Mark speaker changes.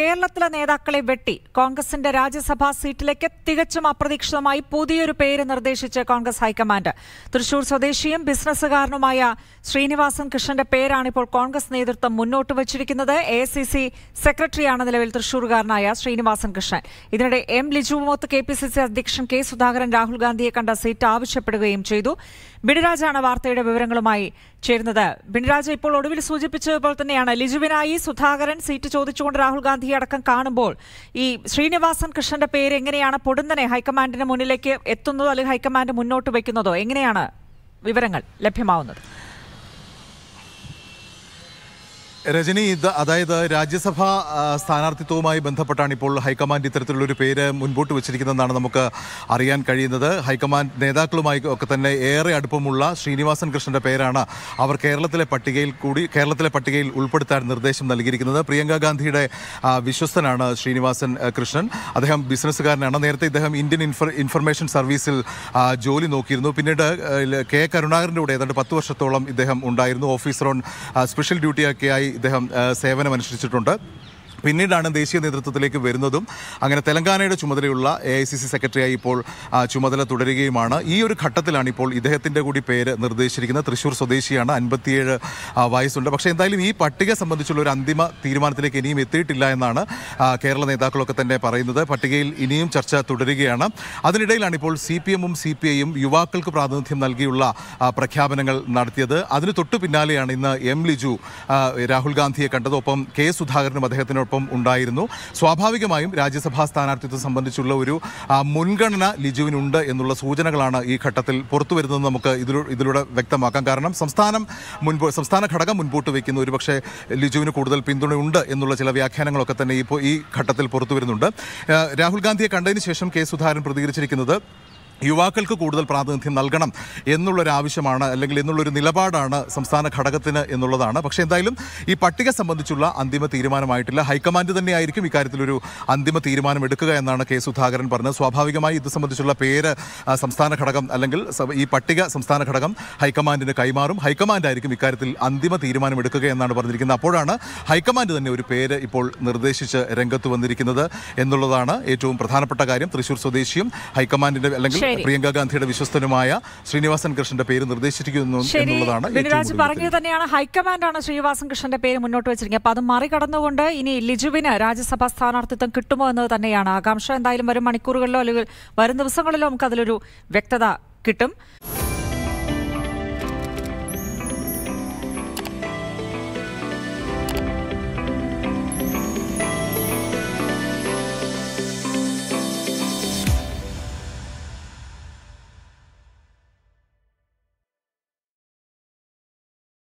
Speaker 1: കേരളത്തിലെ നേതാക്കളെ വെട്ടി കോൺഗ്രസിന്റെ രാജ്യസഭാ സീറ്റിലേക്ക് തികച്ചും അപ്രതീക്ഷിതമായി പുതിയൊരു പേര് നിർദ്ദേശിച്ച് കോൺഗ്രസ് ഹൈക്കമാൻഡ് തൃശൂർ സ്വദേശിയും ബിസിനസ്സുകാരനുമായ ശ്രീനിവാസൻ കൃഷ്ണന്റെ പേരാണ് ഇപ്പോൾ കോൺഗ്രസ് നേതൃത്വം മുന്നോട്ട് വച്ചിരിക്കുന്നത് എ സെക്രട്ടറിയാണ് നിലവിൽ തൃശൂർകാരനായ ശ്രീനിവാസൻ കൃഷ്ണൻ ഇതിനിടെ എം ലിജുമോത്ത് കെ അധ്യക്ഷൻ കെ സുധാകരൻ രാഹുൽ ഗാന്ധിയെ കണ്ട സീറ്റ് ആവശ്യപ്പെടുകയും ചെയ്തു ബിഡിരാജാണ് വാർത്തയുടെ വിവരങ്ങളുമായി ചേരുന്നത് ബിഡിരാജ ഇപ്പോൾ ഒടുവിൽ സൂചിപ്പിച്ചതുപോലെ തന്നെയാണ് ലിജുവിനായി സുധാകരൻ സീറ്റ് ചോദിച്ചുകൊണ്ട് രാഹുൽ ഗാന്ധി അടക്കം കാണുമ്പോൾ ഈ ശ്രീനിവാസൻ കൃഷ്ണന്റെ പേര് എങ്ങനെയാണ് പൊടുന്നനെ ഹൈക്കമാൻഡിന് മുന്നിലേക്ക് എത്തുന്നതോ അല്ലെങ്കിൽ ഹൈക്കമാൻഡ് മുന്നോട്ട് വയ്ക്കുന്നതോ എങ്ങനെയാണ് വിവരങ്ങൾ ലഭ്യമാവുന്നത്
Speaker 2: രജനി ഇത് അതായത് രാജ്യസഭാ സ്ഥാനാർത്ഥിത്വവുമായി ബന്ധപ്പെട്ടാണ് ഇപ്പോൾ ഹൈക്കമാൻഡ് ഇത്തരത്തിലുള്ള ഒരു പേര് മുൻപോട്ട് വെച്ചിരിക്കുന്നതെന്നാണ് നമുക്ക് അറിയാൻ കഴിയുന്നത് ഹൈക്കമാൻഡ് നേതാക്കളുമായി ഒക്കെ തന്നെ ഏറെ അടുപ്പമുള്ള ശ്രീനിവാസൻ കൃഷ്ണന്റെ പേരാണ് അവർ കേരളത്തിലെ പട്ടികയിൽ കൂടി കേരളത്തിലെ പട്ടികയിൽ ഉൾപ്പെടുത്താൻ നിർദ്ദേശം നൽകിയിരിക്കുന്നത് പ്രിയങ്ക ഗാന്ധിയുടെ വിശ്വസ്തനാണ് ശ്രീനിവാസൻ കൃഷ്ണൻ അദ്ദേഹം ബിസിനസ്സുകാരനാണ് നേരത്തെ ഇദ്ദേഹം ഇന്ത്യൻ ഇൻഫർമേഷൻ സർവീസിൽ ജോലി നോക്കിയിരുന്നു പിന്നീട് കെ കരുണാകരൻ്റെ കൂടെ ഏതാണ്ട് പത്ത് വർഷത്തോളം ഇദ്ദേഹം ഉണ്ടായിരുന്നു ഓഫീസർ ഓൺ സ്പെഷ്യൽ ഡ്യൂട്ടിയൊക്കെയായി ഇദ്ദേഹം സേവനമനുഷ്ഠിച്ചിട്ടുണ്ട് പിന്നീടാണ് ദേശീയ നേതൃത്വത്തിലേക്ക് വരുന്നതും അങ്ങനെ തെലങ്കാനയുടെ ചുമതലയുള്ള എ ഐ സി സി സെക്രട്ടറിയായി ഇപ്പോൾ ചുമതല തുടരുകയുമാണ് ഈ ഒരു ഘട്ടത്തിലാണ് ഇപ്പോൾ ഇദ്ദേഹത്തിൻ്റെ കൂടി പേര് നിർദ്ദേശിച്ചിരിക്കുന്നത് തൃശ്ശൂർ സ്വദേശിയാണ് അൻപത്തിയേഴ് വയസ്സുണ്ട് പക്ഷേ എന്തായാലും ഈ പട്ടിക സംബന്ധിച്ചുള്ള ഒരു അന്തിമ തീരുമാനത്തിലേക്ക് ഇനിയും എത്തിയിട്ടില്ല എന്നാണ് കേരള നേതാക്കളൊക്കെ തന്നെ പറയുന്നത് പട്ടികയിൽ ഇനിയും ചർച്ച തുടരുകയാണ് അതിനിടയിലാണ് ഇപ്പോൾ സി പി എമ്മും സി പി ഐയും യുവാക്കൾക്ക് പ്രാതിനിധ്യം നൽകിയുള്ള പ്രഖ്യാപനങ്ങൾ നടത്തിയത് അതിന് തൊട്ടു പിന്നാലെയാണ് ഇന്ന് എം ലിജു രാഹുൽ ഗാന്ധിയെ കണ്ടത് ഒപ്പം കെ സുധാകരനും അദ്ദേഹത്തിനോട് കുഴപ്പം ഉണ്ടായിരുന്നു സ്വാഭാവികമായും രാജ്യസഭാ സ്ഥാനാർത്ഥിത്വം സംബന്ധിച്ചുള്ള ഒരു മുൻഗണന ലിജുവിനുണ്ട് എന്നുള്ള സൂചനകളാണ് ഈ ഘട്ടത്തിൽ പുറത്തു വരുന്നത് നമുക്ക് ഇതിലൂടെ വ്യക്തമാക്കാം കാരണം സംസ്ഥാനം മുൻപോ സംസ്ഥാന ഘടകം മുൻപോട്ട് വയ്ക്കുന്ന ഒരുപക്ഷെ ലിജുവിന് കൂടുതൽ പിന്തുണയുണ്ട് എന്നുള്ള ചില വ്യാഖ്യാനങ്ങളൊക്കെ തന്നെ ഇപ്പോൾ ഈ ഘട്ടത്തിൽ പുറത്തു വരുന്നുണ്ട് രാഹുൽ ഗാന്ധിയെ കണ്ടതിന് ശേഷം കെ സുധാകരൻ പ്രതികരിച്ചിരിക്കുന്നത് യുവാക്കൾക്ക് കൂടുതൽ പ്രാതിനിധ്യം നൽകണം എന്നുള്ളൊരാവശ്യമാണ് അല്ലെങ്കിൽ എന്നുള്ളൊരു നിലപാടാണ് സംസ്ഥാന ഘടകത്തിന് എന്നുള്ളതാണ് പക്ഷേ എന്തായാലും ഈ പട്ടിക സംബന്ധിച്ചുള്ള അന്തിമ തീരുമാനമായിട്ടില്ല ഹൈക്കമാൻഡ് തന്നെയായിരിക്കും ഇക്കാര്യത്തിലൊരു അന്തിമ തീരുമാനം എടുക്കുക എന്നാണ് കെ സുധാകരൻ പറഞ്ഞത് സ്വാഭാവികമായി ഇത് സംബന്ധിച്ചുള്ള പേര് സംസ്ഥാന ഘടകം അല്ലെങ്കിൽ ഈ പട്ടിക സംസ്ഥാന ഘടകം ഹൈക്കമാൻഡിന് കൈമാറും ഹൈക്കമാൻഡായിരിക്കും ഇക്കാര്യത്തിൽ അന്തിമ തീരുമാനം എടുക്കുക എന്നാണ് പറഞ്ഞിരിക്കുന്നത് അപ്പോഴാണ് ഹൈക്കമാൻഡ് തന്നെ ഒരു പേര് ഇപ്പോൾ നിർദ്ദേശിച്ച് രംഗത്ത് വന്നിരിക്കുന്നത് എന്നുള്ളതാണ് ഏറ്റവും പ്രധാനപ്പെട്ട കാര്യം തൃശൂർ സ്വദേശിയും ഹൈക്കമാൻഡിൻ്റെ അല്ലെങ്കിൽ പ്രിയങ്ക ഗാന്ധിയുടെ വിശ്വസ്തനുമായ ശ്രീനിവാസൻ കൃഷ്ണന്റെ പേര് നിർദ്ദേശിച്ചിരിക്കുന്നു എന്നുള്ളതാണ് ബിനുരാജ് പറഞ്ഞത്
Speaker 1: തന്നെയാണ് ഹൈക്കമാൻഡാണ് ശ്രീനിവാസൻ കൃഷ്ണന്റെ പേര് മുന്നോട്ട് വെച്ചിരിക്കുന്നത് അപ്പൊ അത് മറികടന്നുകൊണ്ട് ഇനി ലിജുവിന് രാജ്യസഭാ സ്ഥാനാർത്ഥിത്വം കിട്ടുമോ എന്നത് തന്നെയാണ് ആകാംക്ഷ എന്തായാലും വരും മണിക്കൂറുകളിലോ അല്ലെങ്കിൽ വരും ദിവസങ്ങളിലോ നമുക്ക് അതിലൊരു വ്യക്തത കിട്ടും